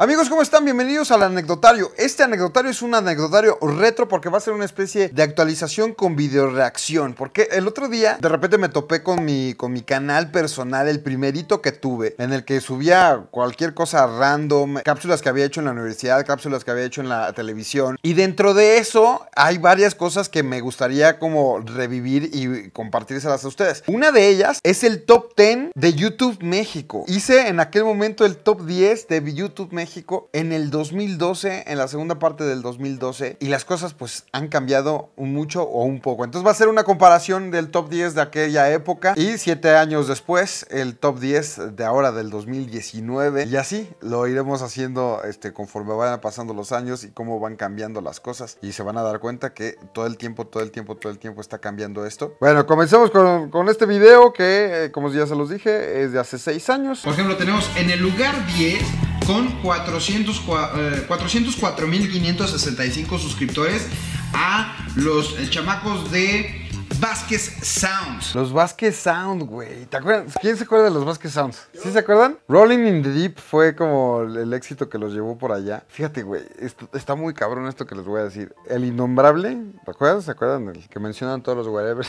Amigos, ¿cómo están? Bienvenidos al anecdotario. Este anecdotario es un anecdotario retro porque va a ser una especie de actualización con videoreacción. Porque el otro día de repente me topé con mi, con mi canal personal, el primerito que tuve, en el que subía cualquier cosa random, cápsulas que había hecho en la universidad, cápsulas que había hecho en la televisión. Y dentro de eso hay varias cosas que me gustaría como revivir y compartírselas a ustedes. Una de ellas es el top 10 de YouTube México. Hice en aquel momento el top 10 de YouTube México en el 2012, en la segunda parte del 2012, y las cosas pues han cambiado mucho o un poco. Entonces va a ser una comparación del top 10 de aquella época y siete años después el top 10 de ahora del 2019 y así lo iremos haciendo este, conforme vayan pasando los años y cómo van cambiando las cosas y se van a dar cuenta que todo el tiempo, todo el tiempo, todo el tiempo está cambiando esto. Bueno, comencemos con, este video que eh, como ya se los dije es de hace seis años. Por ejemplo tenemos en el lugar 10 con 404.565 eh, suscriptores a los eh, chamacos de Vázquez Sounds. Los Vázquez Sound, güey. ¿Te acuerdas? ¿Quién se acuerda de los Vázquez Sounds? ¿Sí se acuerdan? Rolling in the Deep fue como el éxito que los llevó por allá. Fíjate, güey, está muy cabrón esto que les voy a decir. El innombrable, ¿te acuerdas? ¿Se acuerdan? El que mencionan todos los whatever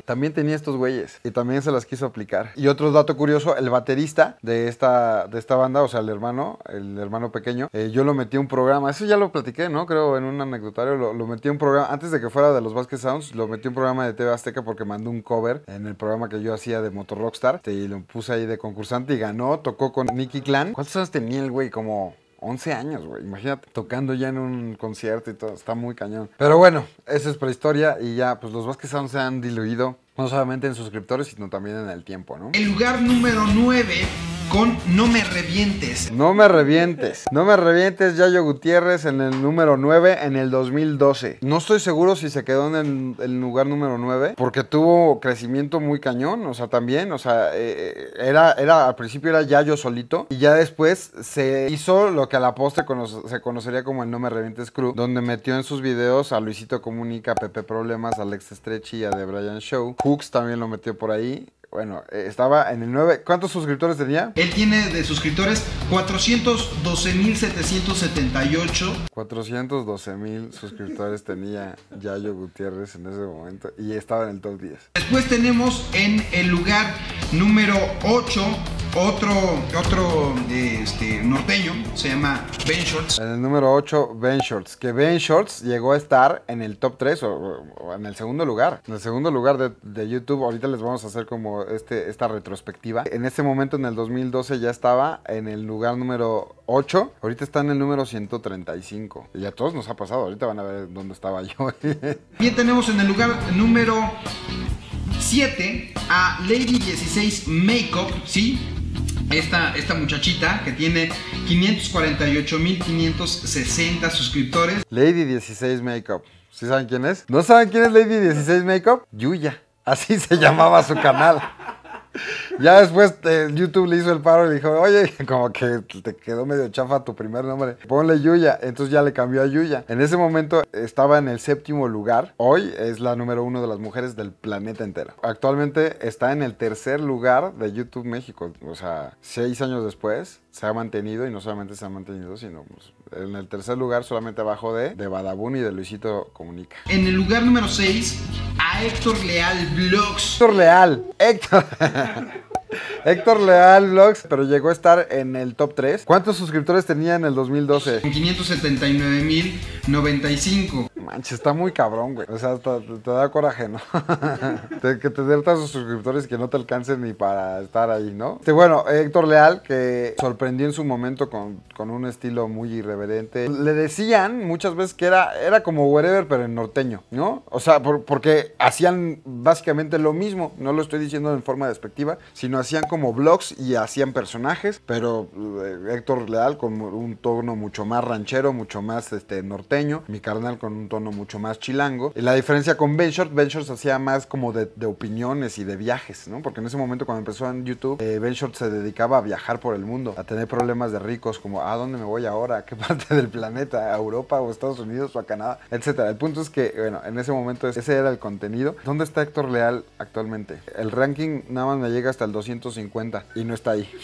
también tenía estos güeyes y también se las quiso aplicar. Y otro dato curioso, el baterista de esta, de esta banda, o sea, el hermano, el hermano pequeño, eh, yo lo metí a un programa. Eso ya lo platiqué, ¿no? Creo en un anecdotario. Lo, lo metí a un programa, antes de que fuera de los Vázquez Sounds, lo metí a un programa de de Azteca porque mandó un cover en el programa que yo hacía de Motor Rockstar. y lo puse ahí de concursante y ganó, tocó con Nicky Clan. ¿Cuántos años tenía el güey? Como 11 años, güey. Imagínate, tocando ya en un concierto y todo. Está muy cañón. Pero bueno, eso es prehistoria y ya, pues los Vázquez aún se han diluido. No solamente en suscriptores, sino también en el tiempo, ¿no? El lugar número 9 con No me revientes. No me revientes. No me revientes, Yayo Gutiérrez en el número 9 en el 2012. No estoy seguro si se quedó en el, lugar número 9 porque tuvo crecimiento muy cañón, o sea, también, o sea, eh, eh, era, era, al principio era Yayo solito y ya después se hizo lo que a la postre se conocería como el No me revientes crew, donde metió en sus videos a Luisito Comunica, a Pepe Problemas, a Alex Estrechi y a The Brian Show. Hooks también lo metió por ahí bueno, eh, estaba en el 9. ¿Cuántos suscriptores tenía? Él tiene de suscriptores 412.778. 412.000 suscriptores tenía Yayo Gutiérrez en ese momento y estaba en el top 10. Después tenemos en el lugar número 8 otro, otro este, norteño se llama Ben Shorts. En el número 8, Ben Shorts. Que Ben Shorts llegó a estar en el top 3 o, en el segundo lugar. En el segundo lugar de, YouTube. Ahorita les vamos a hacer como este, esta retrospectiva. En ese momento, en el 2012, ya estaba en el lugar número 8. Ahorita está en el número 135. Y a todos nos ha pasado. Ahorita van a ver dónde estaba yo. Bien, tenemos en el lugar número 7 a Lady 16 Makeup, ¿sí? esta, esta muchachita que tiene 548.560 suscriptores. Lady 16 Makeup. ¿Sí saben quién es? ¿No saben quién es Lady 16 Makeup? Yuya. Así se llamaba su canal. Ya después eh, YouTube le hizo el paro y le dijo, oye, como que te quedó medio chafa tu primer nombre, ponle Yuya. Entonces ya le cambió a Yuya. En ese momento estaba en el séptimo lugar. Hoy es la número uno de las mujeres del planeta entero. Actualmente está en el tercer lugar de YouTube México. O sea, seis años después se ha mantenido y no solamente se ha mantenido, sino pues, en el tercer lugar, solamente abajo de, de Badabun y de Luisito Comunica. En el lugar número 6, a Héctor Leal Vlogs. Héctor Leal. Héctor. Héctor Leal Vlogs, pero llegó a estar en el top 3. ¿Cuántos suscriptores tenía en el 2012? 579.095. Manche, está muy cabrón, güey. O sea, te, da coraje, ¿no? que te den tantos suscriptores que no te alcancen ni para estar ahí, ¿no? Este, bueno, Héctor Leal, que sorprendió en su momento con, un estilo muy irreverente. Le decían muchas veces que era, era como wherever, pero en norteño, ¿no? O sea, porque hacían básicamente lo mismo. No lo estoy diciendo en forma despectiva, sino hacían como blogs y hacían personajes, pero eh, Héctor Leal con un tono mucho más ranchero, mucho más este, norteño, mi carnal con un tono mucho más chilango. Y La diferencia con Ben Short Ben Short hacía más como de, opiniones y de viajes, ¿no? Porque en ese momento cuando empezó en YouTube, eh, Ben Short se dedicaba a viajar por el mundo, a tener problemas de ricos como, ¿a dónde me voy ahora? ¿A qué parte del planeta? ¿A Europa o Estados Unidos o a Canadá? Etcétera. El punto es que, bueno, en ese momento ese era el contenido. ¿Dónde está Héctor Leal actualmente? El ranking nada más me llega hasta el 250 y no está ahí.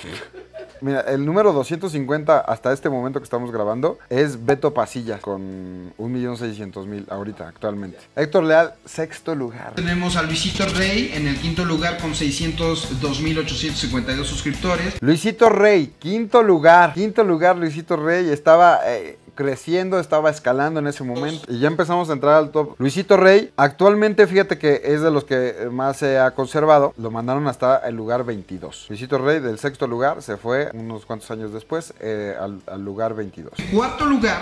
Mira, el número 250 hasta este momento que estamos grabando es Beto Pasilla con 1.600.000 ahorita, actualmente. Héctor Leal, sexto lugar. Tenemos a Luisito Rey en el quinto lugar con 602.852 suscriptores. Luisito Rey, quinto lugar. Quinto lugar, Luisito Rey. Estaba... Eh, creciendo, estaba escalando en ese momento. Y ya empezamos a entrar al top. Luisito Rey, actualmente fíjate que es de los que eh, más se ha conservado. Lo mandaron hasta el lugar 22. Luisito Rey del sexto lugar se fue unos cuantos años después eh, al, al lugar 22. Cuarto lugar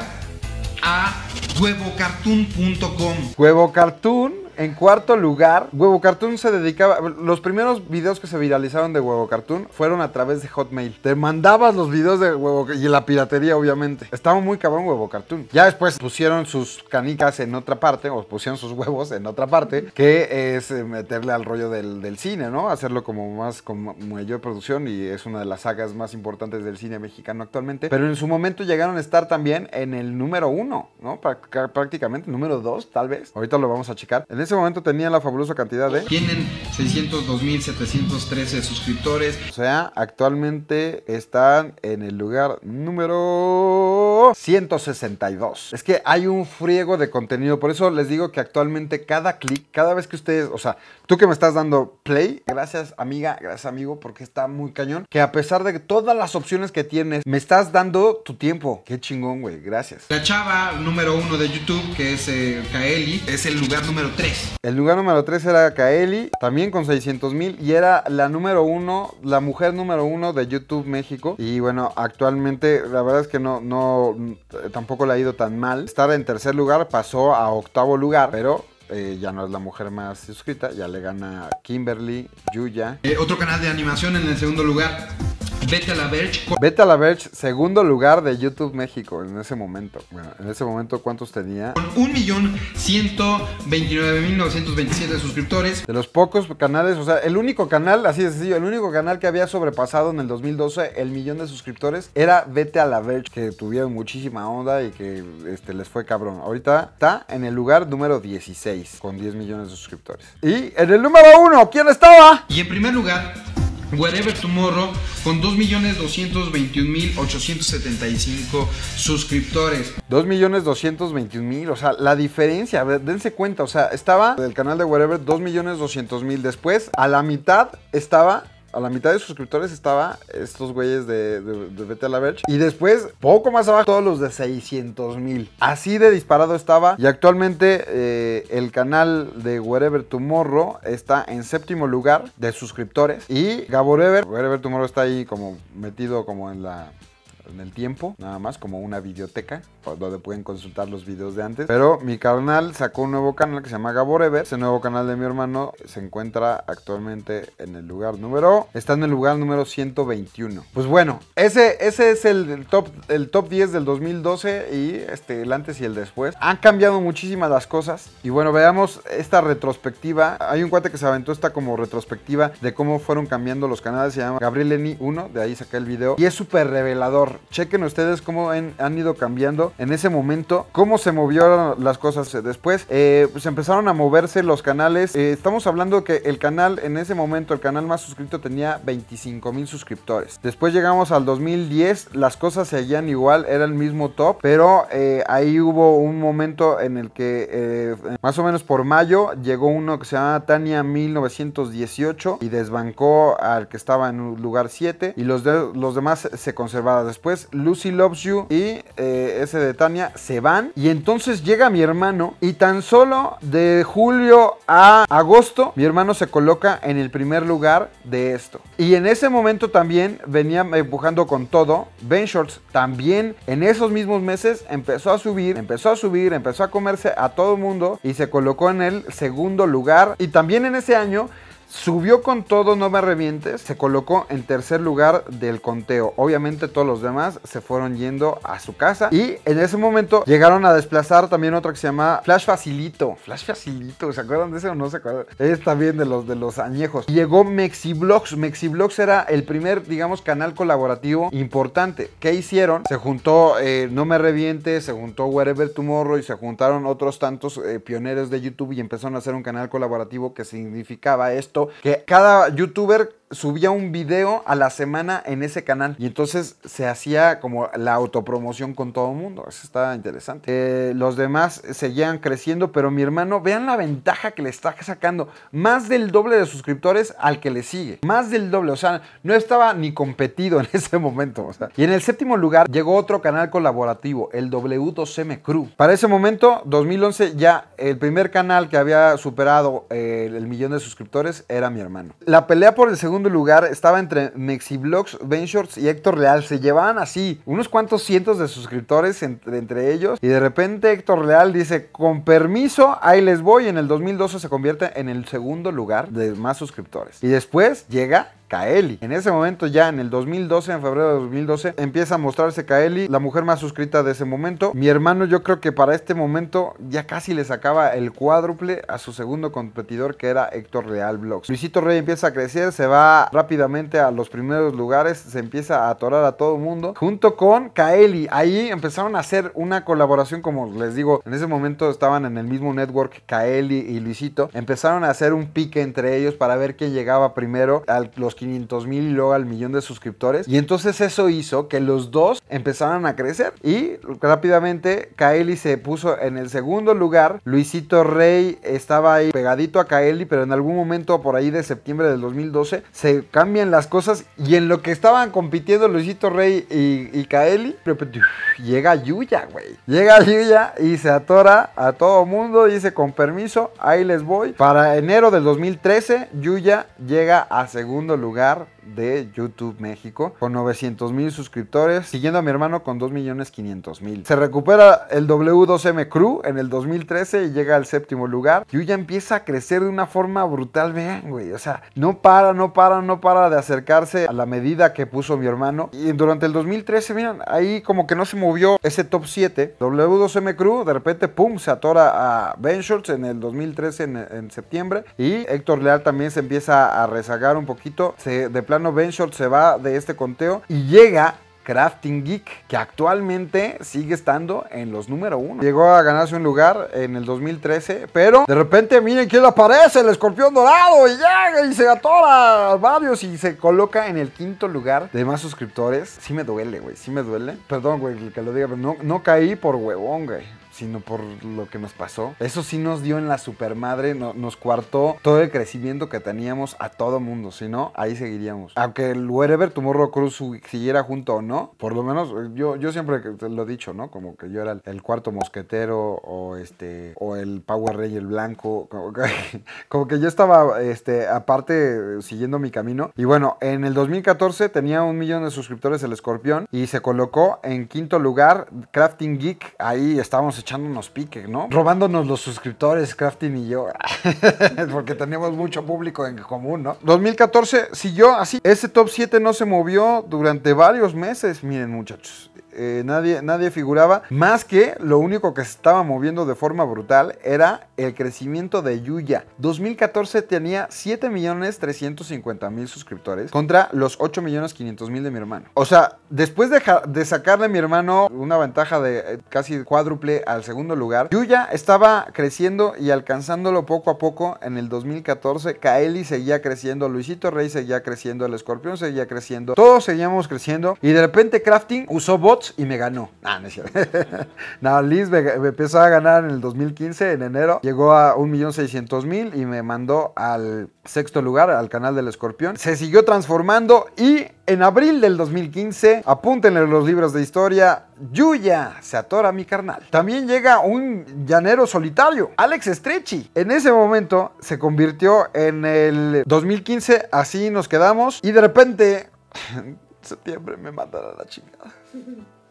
a huevocartoon.com. Huevocartoon en cuarto lugar, Huevo Cartoon se dedicaba. Los primeros videos que se viralizaron de Huevo Cartoon fueron a través de Hotmail. Te mandabas los videos de Huevo y la piratería, obviamente. Estaba muy cabrón Huevo Cartoon. Ya después pusieron sus canicas en otra parte, o pusieron sus huevos en otra parte, que es eh, meterle al rollo del, cine, ¿no? Hacerlo como más mayor producción y es una de las sagas más importantes del cine mexicano actualmente. Pero en su momento llegaron a estar también en el número uno, ¿no? Prácticamente, número dos, tal vez. Ahorita lo vamos a checar. En ese momento tenía la fabulosa cantidad de... Tienen 602.713 suscriptores. O sea, actualmente están en el lugar número 162. Es que hay un friego de contenido, por eso les digo que actualmente cada clic, cada vez que ustedes, o sea, tú que me estás dando play, gracias amiga, gracias amigo, porque está muy cañón, que a pesar de todas las opciones que tienes, me estás dando tu tiempo. Qué chingón, güey, gracias. La chava número uno de YouTube, que es eh, Kaeli, es el lugar número 3. El lugar número 3 era Kaeli, también con 600 mil, y era la número 1, la mujer número 1 de YouTube México. Y bueno, actualmente la verdad es que no, no, eh, tampoco le ha ido tan mal. Estar en tercer lugar pasó a octavo lugar, pero eh, ya no es la mujer más suscrita, ya le gana Kimberly, Yuya. Eh, otro canal de animación en el segundo lugar, Vete a la Verge. Vete a la Verge, segundo lugar de YouTube México en ese momento. Bueno, en ese momento, ¿cuántos tenía? Con 1.129.927 suscriptores. De los pocos canales, o sea, el único canal, así de sencillo, el único canal que había sobrepasado en el 2012 el millón de suscriptores era Vete a la Verge, que tuvieron muchísima onda y que este, les fue cabrón. Ahorita está en el lugar número 16, con 10 millones de suscriptores. Y en el número 1, ¿quién estaba? Y en primer lugar, Whatever Tomorrow con 2.221.875 suscriptores. 2.221.000, o sea, la diferencia, dense cuenta, o sea, estaba del canal de Whatever 2.200.000, después a la mitad estaba a la mitad de suscriptores estaba estos güeyes de, de, de Y después, poco más abajo, todos los de 600 mil. Así de disparado estaba. Y actualmente eh, el canal de Wherever Tomorrow está en séptimo lugar de suscriptores. Y Gaborever, Wherever Tomorrow está ahí como metido como en la en el tiempo, nada más como una biblioteca donde pueden consultar los videos de antes. Pero mi carnal sacó un nuevo canal que se llama Gaborever. Ese nuevo canal de mi hermano se encuentra actualmente en el lugar número, está en el lugar número 121. Pues bueno, ese, ese es el, top, el top 10 del 2012 y este, el antes y el después. Han cambiado muchísimas las cosas y bueno, veamos esta retrospectiva. Hay un cuate que se aventó esta como retrospectiva de cómo fueron cambiando los canales, se llama Gabriel Eni 1, de ahí saqué el video y es súper revelador. Chequen ustedes cómo han ido cambiando en ese momento, cómo se movieron las cosas después. Se eh, pues empezaron a moverse los canales. Eh, estamos hablando que el canal en ese momento, el canal más suscrito tenía 25 mil suscriptores. Después llegamos al 2010, las cosas se hallan igual, era el mismo top, pero eh, ahí hubo un momento en el que más o menos por mayo llegó uno que se llama Tania 1918 y desbancó al que estaba en lugar 7 y los, los demás se conservaron después Lucy Loves You y eh, ese de Tania se van. Y entonces llega mi hermano y tan solo de julio a agosto mi hermano se coloca en el primer lugar de esto. Y en ese momento también venía empujando con todo. Ben Shorts también en esos mismos meses empezó a subir, empezó a subir, empezó a comerse a todo el mundo y se colocó en el segundo lugar. Y también en ese año Subió con todo, no me revientes. Se colocó en tercer lugar del conteo. Obviamente todos los demás se fueron yendo a su casa. Y en ese momento llegaron a desplazar también otra que se llama Flash Facilito. Flash Facilito, ¿se acuerdan de ese o no se acuerdan? Es también de los, de los añejos. Llegó Mexiblogs. Mexiblogs era el primer, digamos, canal colaborativo importante. ¿Qué hicieron? Se juntó eh, No Me Revientes, se juntó Wherever Tomorrow y se juntaron otros tantos eh, pioneros de YouTube y empezaron a hacer un canal colaborativo que significaba esto que cada youtuber subía un video a la semana en ese canal y entonces se hacía como la autopromoción con todo el mundo. Eso estaba interesante. Eh, los demás seguían creciendo, pero mi hermano, vean la ventaja que le está sacando. Más del doble de suscriptores al que le sigue. Más del doble. O sea, no estaba ni competido en ese momento. Y en el séptimo lugar llegó otro canal colaborativo, el W2M Crew. Para ese momento, 2011, ya el primer canal que había superado eh, el millón de suscriptores era mi hermano. La pelea por el segundo segundo lugar estaba entre Mexiblogs, Ventures y Héctor Leal. Se llevaban así unos cuantos cientos de suscriptores entre, entre ellos. Y de repente Héctor Leal dice, con permiso, ahí les voy. en el 2012 se convierte en el segundo lugar de más suscriptores. Y después llega Kaeli. En ese momento ya en el 2012, en febrero de 2012, empieza a mostrarse Kaeli, la mujer más suscrita de ese momento. Mi hermano yo creo que para este momento ya casi le sacaba el cuádruple a su segundo competidor que era Héctor Real Vlogs. Luisito Rey empieza a crecer, se va rápidamente a los primeros lugares, se empieza a atorar a todo el mundo junto con Kaeli. Ahí empezaron a hacer una colaboración como les digo, en ese momento estaban en el mismo network Kaeli y Luisito. Empezaron a hacer un pique entre ellos para ver quién llegaba primero a los 500 mil y luego al millón de suscriptores. Y entonces eso hizo que los dos empezaran a crecer y rápidamente Kaeli se puso en el segundo lugar. Luisito Rey estaba ahí pegadito a Kaeli, pero en algún momento por ahí de septiembre del 2012 se cambian las cosas y en lo que estaban compitiendo Luisito Rey y, Kaeli, llega Yuya, güey. Llega Yuya y se atora a todo mundo, dice con permiso, ahí les voy. Para enero del 2013, Yuya llega a segundo lugar lugar de YouTube México con 900 mil suscriptores, siguiendo a mi hermano con 2 millones 500 mil. Se recupera el W2M Crew en el 2013 y llega al séptimo lugar. Yuya empieza a crecer de una forma brutal, vean, güey. O sea, no para, no para, no para de acercarse a la medida que puso mi hermano. Y durante el 2013, miren, ahí como que no se movió ese top 7. W2M Crew, de repente, pum, se atora a Ben Shorts en el 2013 en, en septiembre. Y Héctor Leal también se empieza a rezagar un poquito. Se de Ben Short se va de este conteo y llega Crafting Geek, que actualmente sigue estando en los número uno. Llegó a ganarse un lugar en el 2013, pero de repente miren quién aparece, el escorpión dorado, y llega y se atora a varios y se coloca en el quinto lugar de más suscriptores. Si me duele, güey, si me duele. Perdón, güey, que lo diga, pero no, no caí por huevón, güey sino por lo que nos pasó. Eso sí nos dio en la supermadre, nos cuartó todo el crecimiento que teníamos a todo mundo, si no, ahí seguiríamos. Aunque el Wherever Tomorrow Cruz siguiera junto o no, por lo menos eh, yo, yo siempre lo he dicho, ¿no? Como que yo era el cuarto mosquetero o este o el Power el blanco, como que, yo estaba este aparte siguiendo mi camino y bueno, en el 2014 tenía un millón de suscriptores el escorpión y se colocó en quinto lugar Crafting Geek, ahí estábamos echándonos pique, ¿no? Robándonos los suscriptores, Crafting y yo, porque tenemos mucho público en común, ¿no? 2014 siguió así, ese top 7 no se movió durante varios meses, miren muchachos. Eh, nadie, nadie figuraba, más que lo único que se estaba moviendo de forma brutal era el crecimiento de Yuya. 2014 tenía 7.350.000 suscriptores contra los 8.500.000 de mi hermano. O sea, después de, de sacarle a mi hermano una ventaja de eh, casi cuádruple al segundo lugar, Yuya estaba creciendo y alcanzándolo poco a poco en el 2014. Kaeli seguía creciendo, Luisito Rey seguía creciendo, el escorpión seguía creciendo, todos seguíamos creciendo y de repente Crafting usó bots y me ganó. Ah, no es cierto. no, Liz me, empezó a ganar en el 2015, en enero. Llegó a 1.600.000 y me mandó al sexto lugar, al canal del escorpión. Se siguió transformando y en abril del 2015, apúntenle los libros de historia, Yuya se atora mi carnal. También llega un llanero solitario, Alex Estrechi. En ese momento se convirtió en el 2015, así nos quedamos. Y de repente, septiembre me mata a la chingada.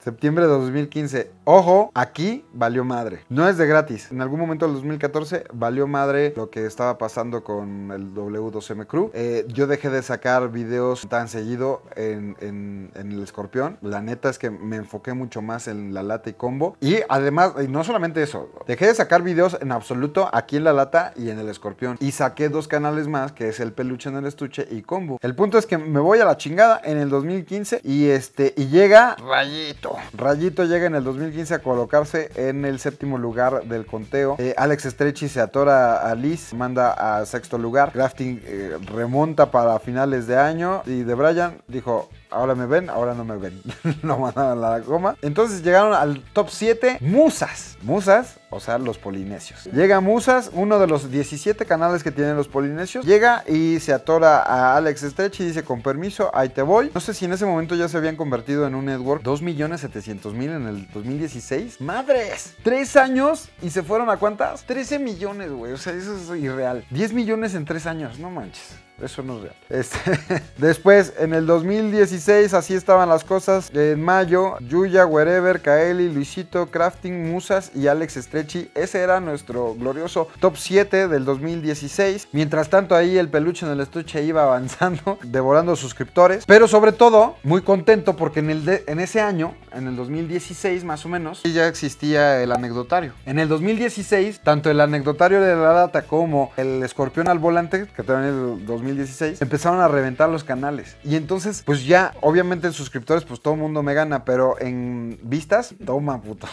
Septiembre de 2015. Ojo, aquí valió madre. No es de gratis. En algún momento del 2014 valió madre lo que estaba pasando con el W2M Crew. Eh, yo dejé de sacar videos tan seguido en, el escorpión. La neta es que me enfoqué mucho más en la lata y combo. Y además, y no solamente eso, dejé de sacar videos en absoluto aquí en la lata y en el escorpión. Y saqué dos canales más, que es el peluche en el estuche y combo. El punto es que me voy a la chingada en el 2015 y este y llega Rayito. Rayito. llega en el 2015 a colocarse en el séptimo lugar del conteo. Eh, Alex Estrechi se atora a Liz, manda a sexto lugar. Grafting eh, remonta para finales de año. Y de Brian dijo, ahora me ven, ahora no me ven. no mandaban a la goma. Entonces llegaron al top 7 Musas. Musas, o sea, los polinesios. Llega Musas, uno de los 17 canales que tienen los polinesios. Llega y se atora a Alex Stretch y dice, con permiso, ahí te voy. No sé si en ese momento ya se habían convertido en un network 2.700.000 en el 2016. ¡Madres! Tres años y se fueron a cuántas? 13 millones, güey. O sea, eso es irreal. 10 millones en tres años, no manches. Eso no es real. Este. Después, en el 2016, así estaban las cosas. En mayo, Yuya, Wherever, Kaeli, Luisito, Crafting, Musas y Alex Estrechi. Ese era nuestro glorioso top 7 del 2016. Mientras tanto, ahí el peluche en el estuche iba avanzando, devorando suscriptores. Pero sobre todo, muy contento porque en, el en ese año, en el 2016 más o menos, ya existía el anecdotario. En el 2016, tanto el anecdotario de la data como el escorpión al volante, que también es el 2016, 2016, empezaron a reventar los canales. Y entonces, pues ya, obviamente en suscriptores, pues todo el mundo me gana, pero en vistas, toma, puto.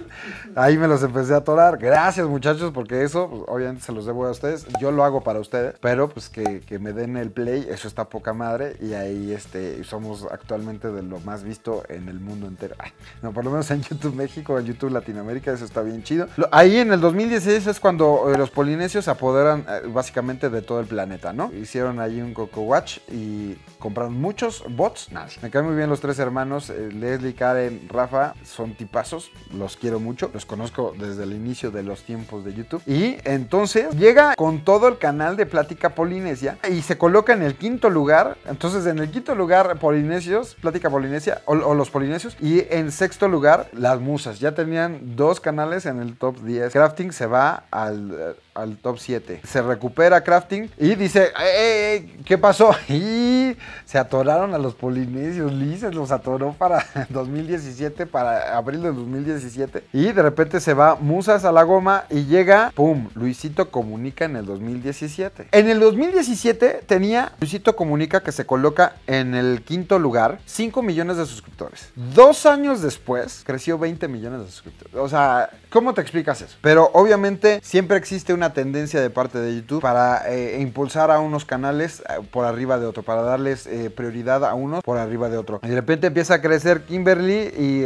Ahí me los empecé a atorar. Gracias, muchachos, porque eso, pues, obviamente se los debo a ustedes. Yo lo hago para ustedes, pero pues que, me den el play, eso está poca madre. Y ahí este, somos actualmente de lo más visto en el mundo entero. no, por lo menos en YouTube México, en YouTube Latinoamérica, eso está bien chido. Ahí en el 2016 es cuando eh, los polinesios apoderan eh, básicamente de todo el planeta, ¿no? hicieron ahí un Coco Watch y compraron muchos bots. Me caen muy bien los tres hermanos, eh, Leslie, Karen, Rafa, son tipazos, los quiero mucho, los conozco desde el inicio de los tiempos de YouTube. Y entonces llega con todo el canal de Plática Polinesia y se coloca en el quinto lugar. Entonces en el quinto lugar Polinesios, Plática Polinesia o los Polinesios y en sexto lugar Las Musas. Ya tenían dos canales en el top 10. Crafting se va al eh, al top 7. Se recupera Crafting y dice, eh, eh, eh ¿qué pasó? Y se atoraron a los polinesios. Lises los atoró para 2017, para abril del 2017. Y de repente se va Musas a la goma y llega, ¡pum! Luisito Comunica en el 2017. En el 2017 tenía Luisito Comunica que se coloca en el quinto lugar, 5 millones de suscriptores. Dos años después creció 20 millones de suscriptores. O sea, ¿cómo te explicas eso? Pero obviamente siempre existe una tendencia de parte de YouTube para eh, impulsar a unos canales eh, por arriba de otro, para darles eh, prioridad a unos por arriba de otro. Y de repente empieza a crecer Kimberly y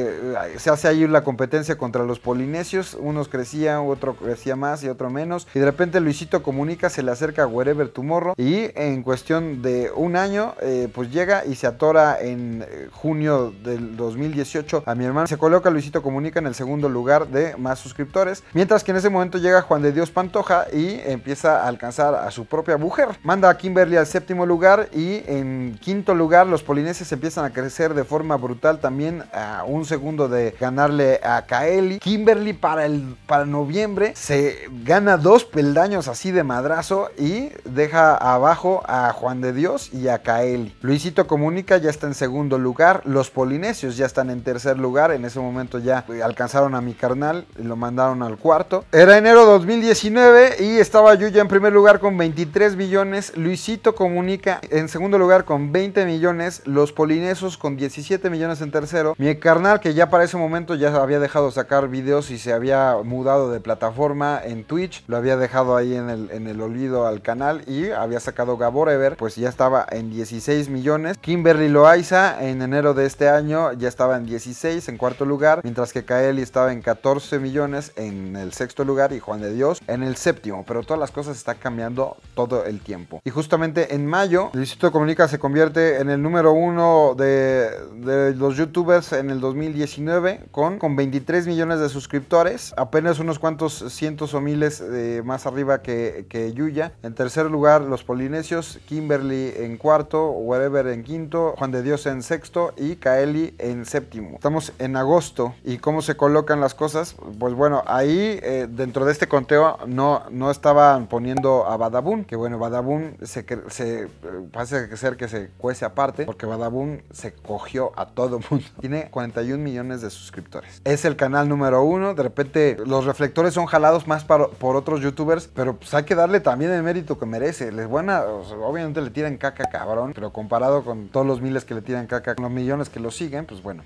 se hace ahí la competencia contra los polinesios, unos crecían, otro crecía más y otro menos. Y de repente Luisito Comunica se le acerca a Wherever Tomorrow y en cuestión de un año pues llega y se atora en junio del 2018 a mi hermano. Se coloca Luisito Comunica en el segundo lugar de más suscriptores, mientras que en ese momento llega Juan de Dios Pantoja y empieza a alcanzar a su propia mujer. Manda a Kimberly al séptimo lugar y en quinto lugar los polinesios empiezan a crecer de forma brutal también a un segundo de ganarle a Kaeli. Kimberly para, el, para noviembre se gana dos peldaños así de madrazo y deja abajo a Juan de Dios y a Kaeli. Luisito Comunica ya está en segundo lugar, los polinesios ya están en tercer lugar, en ese momento ya alcanzaron a mi carnal, lo mandaron al cuarto. Era enero 2019 y estaba Yuya en primer lugar con 23 millones, Luisito Comunica en segundo lugar con 20 millones, los polinesos con 17 millones en tercero, mi carnal que ya para ese momento ya había dejado sacar videos y se había mudado de plataforma en Twitch, lo había dejado ahí en el, en el olvido al canal y había sacado Gabor Ever, pues ya estaba en 16 millones, Kimberly Loaiza en enero de este año ya estaba en 16 en cuarto lugar, mientras que Kaeli estaba en 14 millones en el sexto lugar y Juan de Dios en el séptimo, pero todas las cosas están cambiando todo el tiempo. Y justamente en mayo, el Instituto Comunica se convierte en el número uno de, los youtubers en el 2019 con, con 23 millones de suscriptores, apenas unos cuantos cientos o miles eh, más arriba que, Yuya. En tercer lugar, los polinesios, Kimberly en cuarto, Wherever en quinto, Juan de Dios en sexto y Kaeli en séptimo. Estamos en agosto y cómo se colocan las cosas, pues bueno, ahí eh, dentro de este conteo no no, estaban poniendo a Badabun, que bueno, Badabun se, se eh, parece ser que se cuece aparte, porque Badabun se cogió a todo mundo. Tiene 41 millones de suscriptores. Es el canal número uno, de repente los reflectores son jalados más por otros youtubers, pero pues hay que darle también el mérito que merece. Les buena, obviamente le tiran caca cabrón, pero comparado con todos los miles que le tiran caca, los millones que lo siguen, pues bueno,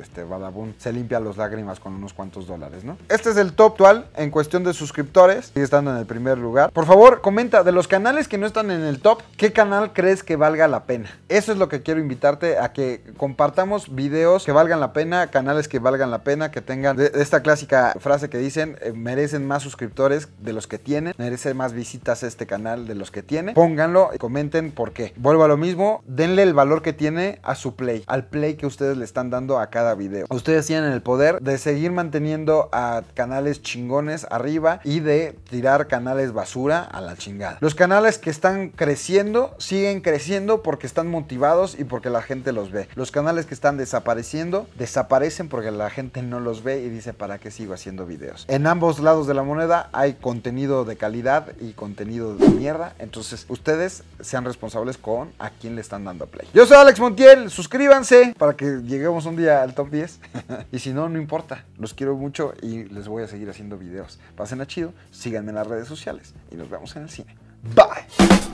este, Badaboom se limpia los lágrimas con unos cuantos dólares, ¿no? Este es el top actual en cuestión de suscriptores, sigue estando en el primer lugar. Por favor, comenta de los canales que no están en el top, ¿qué canal crees que valga la pena? Eso es lo que quiero invitarte a que compartamos videos que valgan la pena, canales que valgan la pena, que tengan de esta clásica frase que dicen, eh, merecen más suscriptores de los que tienen, merecen más visitas este canal de los que tiene. Pónganlo, y comenten por qué. Vuelvo a lo mismo, denle el valor que tiene a su play, al play que ustedes le están dando a cada video. Ustedes tienen el poder de seguir manteniendo a canales chingones arriba y de tirar canales basura a la chingada. Los canales que están creciendo siguen creciendo porque están motivados y porque la gente los ve. Los canales que están desapareciendo desaparecen porque la gente no los ve y dice para qué sigo haciendo videos. En ambos lados de la moneda hay contenido de calidad y contenido de mierda. Entonces ustedes sean responsables con a quién le están dando play. Yo soy Alex Montiel, suscríbanse para que lleguemos un día al top 10. y si no, no importa. Los quiero mucho y les voy a seguir haciendo videos. Pasen a chido, síganme en las redes sociales y nos vemos en el cine. Bye.